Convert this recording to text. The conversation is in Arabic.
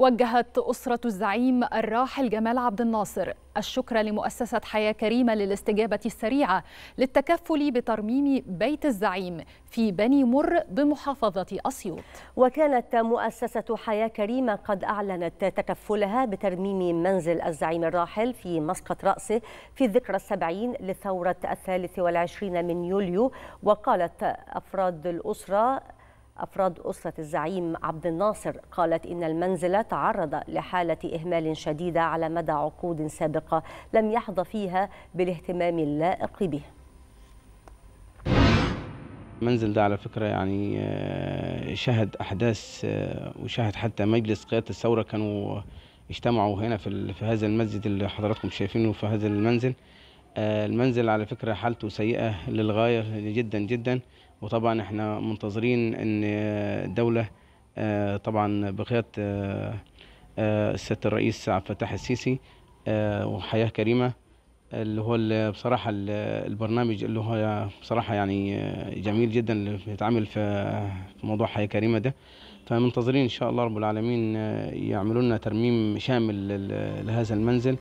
وجهت أسرة الزعيم الراحل جمال عبد الناصر الشكر لمؤسسة حياة كريمة للاستجابة السريعة للتكفل بترميم بيت الزعيم في بني مر بمحافظة أسيوط وكانت مؤسسة حياة كريمة قد أعلنت تكفلها بترميم منزل الزعيم الراحل في مسقط رأسه في الذكرى السبعين لثورة الثالث والعشرين من يوليو وقالت أفراد الأسرة أفراد أسرة الزعيم عبد الناصر قالت إن المنزل تعرض لحالة إهمال شديدة على مدى عقود سابقة لم يحظى فيها بالاهتمام اللائق به المنزل ده على فكرة يعني آه، شهد أحداث آه، وشهد حتى مجلس قيادة الثورة كانوا اجتمعوا هنا في هذا المسجد اللي حضراتكم شايفينه في هذا المنزل آه، المنزل على فكرة حالته سيئة للغاية جدا جدا وطبعا احنا منتظرين ان آه، الدولة آه، طبعا بقيادة السيادة الرئيس عبد الفتاح السيسي وحياة كريمة اللي هو بصراحة البرنامج اللي هو بصراحة يعني جميل جدا اللي بيتعمل في موضوع حياة كريمة ده فمنتظرين إن شاء الله رب العالمين يعملوا لنا ترميم شامل لهذا المنزل